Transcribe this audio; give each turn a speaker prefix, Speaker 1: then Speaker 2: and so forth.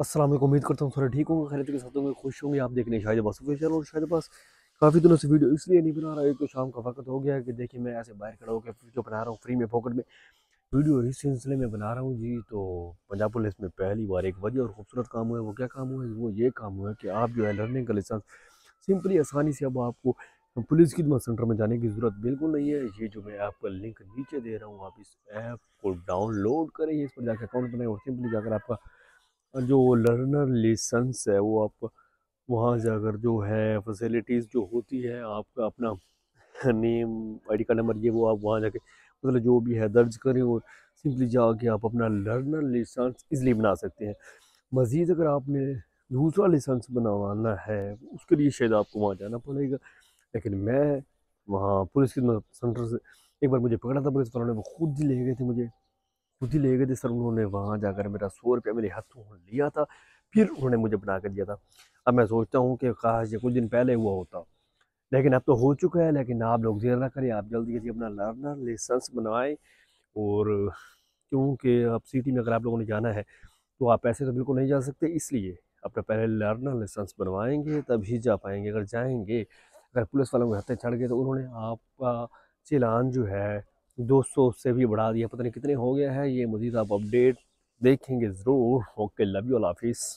Speaker 1: असलम उम्मीद करता हूँ थोड़ा ठीक होंगे खरीद के साथ होंगे खुश होंगे आप देखने शायद बस ऑफिशियल और शायद बस काफ़ी दिनों से वीडियो इसलिए नहीं बना रहा है कि शाम का वक्त हो गया है कि देखिए मैं ऐसे बाहर खड़ा होकर वीडियो बना रहा हूँ फ्री में पॉकेट में वीडियो इस सिलसिले में बना रहा हूँ जी तो पंजाब पुलिस में पहली बार एक वजह और खूबसूरत काम हुआ है वो क्या काम हुआ है वो ये काम हुआ है कि आप जो है लर्निंग का लाइसेंस सिंपली आसानी से अब आपको पुलिस खिदमत सेंटर में जाने की ज़रूरत बिल्कुल नहीं है ये जो मैं आपका लिंक नीचे दे रहा हूँ आप इस ऐप को डाउनलोड करें इस पर जाकर अकाउंट बनाएं और सिंपली जाकर आपका जो लर्नर लेसन्स है वो आप वहाँ जाकर जो है फैसिलिटीज़ जो होती है आपका अपना नेम डी कार्ड नंबर ये वो आप वहाँ जाके मतलब जो भी है दर्ज करें और सिंपली जाके आप अपना लर्नर लेसन्स इसलिए बना सकते हैं मज़ीद अगर आपने दूसरा लाइसेंस बनवाना है उसके लिए शायद आपको वहाँ जाना पड़ेगा लेकिन मैं वहाँ पुलिस खिदमत सेंटर से एक बार मुझे पकड़ा था पुलिस वालों ने वो खुद ही ले गए थे मुझे खुद ही ले गए थे सर उन्होंने वहाँ जाकर मेरा सौ रुपया मेरे हाथों लिया था फिर उन्होंने मुझे बना कर दिया था अब मैं सोचता हूँ कि काश ये कुछ दिन पहले हुआ होता लेकिन अब तो हो चुका है लेकिन आप लोग देर ना करें आप जल्दी जल्दी अपना लर्नर लाइसेंस बनाएं और क्योंकि अब सिटी में अगर आप लोगों ने जाना है तो आप ऐसे तो बिल्कुल नहीं जा सकते इसलिए अपना पहले लर्नर लाइसेंस बनवाएंगे तभी जा पाएंगे अगर जाएंगे अगर पुलिस वालों के हथे चढ़ गए तो उन्होंने आपका चिलान जो है 200 से भी बढ़ा दिया पता नहीं कितने हो गया है ये मजीद आप अपडेट देखेंगे ज़रूर ओके लव यू हाफिज़